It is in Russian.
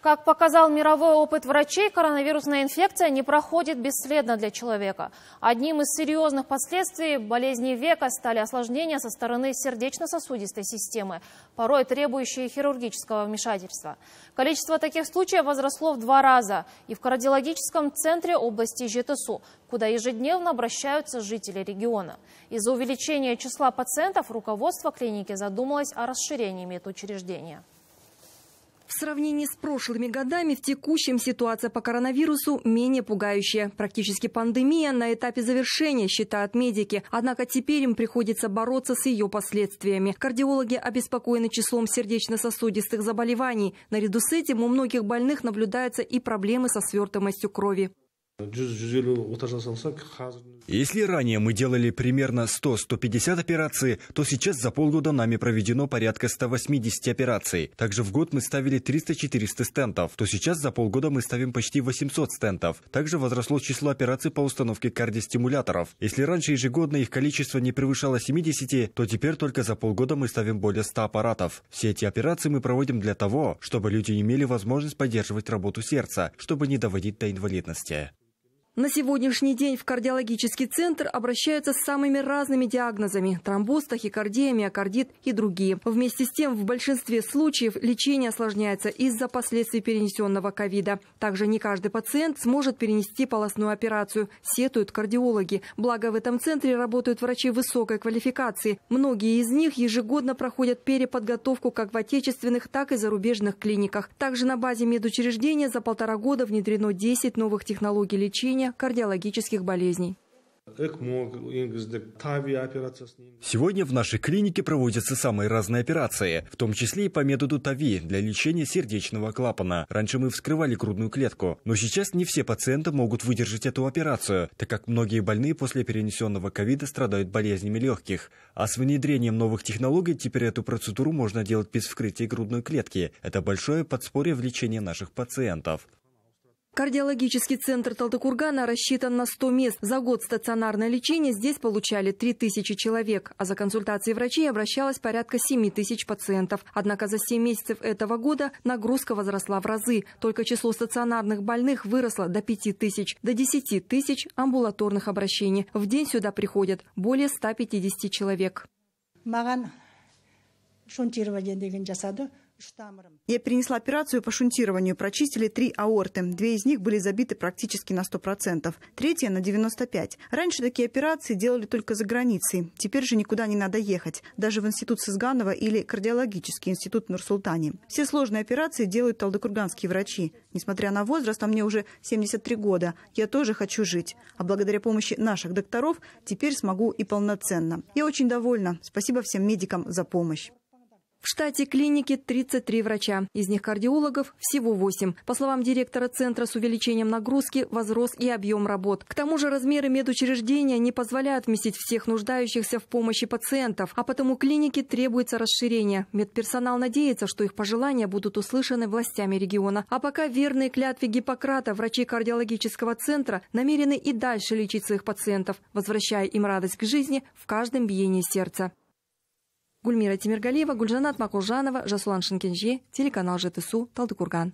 Как показал мировой опыт врачей, коронавирусная инфекция не проходит бесследно для человека. Одним из серьезных последствий болезни века стали осложнения со стороны сердечно-сосудистой системы, порой требующие хирургического вмешательства. Количество таких случаев возросло в два раза и в кардиологическом центре области ЖТСУ, куда ежедневно обращаются жители региона. Из-за увеличения числа пациентов руководство клиники задумалось о расширении медучреждения. В сравнении с прошлыми годами в текущем ситуация по коронавирусу менее пугающая. Практически пандемия на этапе завершения, считают медики. Однако теперь им приходится бороться с ее последствиями. Кардиологи обеспокоены числом сердечно-сосудистых заболеваний. Наряду с этим у многих больных наблюдаются и проблемы со свертываемостью крови. Если ранее мы делали примерно 100-150 операций, то сейчас за полгода нами проведено порядка 180 операций. Также в год мы ставили 300-400 стентов, то сейчас за полгода мы ставим почти 800 стентов. Также возросло число операций по установке кардиостимуляторов. Если раньше ежегодно их количество не превышало 70, то теперь только за полгода мы ставим более 100 аппаратов. Все эти операции мы проводим для того, чтобы люди имели возможность поддерживать работу сердца, чтобы не доводить до инвалидности. На сегодняшний день в кардиологический центр обращаются с самыми разными диагнозами – тромбоз, тахикардия, миокардит и другие. Вместе с тем, в большинстве случаев лечение осложняется из-за последствий перенесенного ковида. Также не каждый пациент сможет перенести полостную операцию, сетуют кардиологи. Благо, в этом центре работают врачи высокой квалификации. Многие из них ежегодно проходят переподготовку как в отечественных, так и зарубежных клиниках. Также на базе медучреждения за полтора года внедрено 10 новых технологий лечения кардиологических болезней. Сегодня в нашей клинике проводятся самые разные операции, в том числе и по методу ТАВИ для лечения сердечного клапана. Раньше мы вскрывали грудную клетку, но сейчас не все пациенты могут выдержать эту операцию, так как многие больные после перенесенного ковида страдают болезнями легких. А с внедрением новых технологий теперь эту процедуру можно делать без вскрытия грудной клетки. Это большое подспорье в лечении наших пациентов. Кардиологический центр Талтыкургана рассчитан на 100 мест. За год стационарное лечение здесь получали 3000 человек, а за консультацией врачей обращалось порядка 7 тысяч пациентов. Однако за 7 месяцев этого года нагрузка возросла в разы. Только число стационарных больных выросло до 5 тысяч, до 10 тысяч амбулаторных обращений. В день сюда приходят более 150 человек. Я перенесла операцию по шунтированию. Прочистили три аорты. Две из них были забиты практически на 100%. Третья на 95%. Раньше такие операции делали только за границей. Теперь же никуда не надо ехать. Даже в институт Сызганова или кардиологический институт в Все сложные операции делают талдыкурганские врачи. Несмотря на возраст, а мне уже 73 года, я тоже хочу жить. А благодаря помощи наших докторов теперь смогу и полноценно. Я очень довольна. Спасибо всем медикам за помощь. В штате клиники 33 врача, из них кардиологов всего 8. По словам директора центра, с увеличением нагрузки возрос и объем работ. К тому же размеры медучреждения не позволяют вместить всех нуждающихся в помощи пациентов, а потому клинике требуется расширение. Медперсонал надеется, что их пожелания будут услышаны властями региона. А пока верные клятвы Гиппократа врачи кардиологического центра намерены и дальше лечить своих пациентов, возвращая им радость к жизни в каждом биении сердца гульмира темиргалиева гульжанат Макулжанова, жасулан шинкенже телеканал жтсу талдыкурган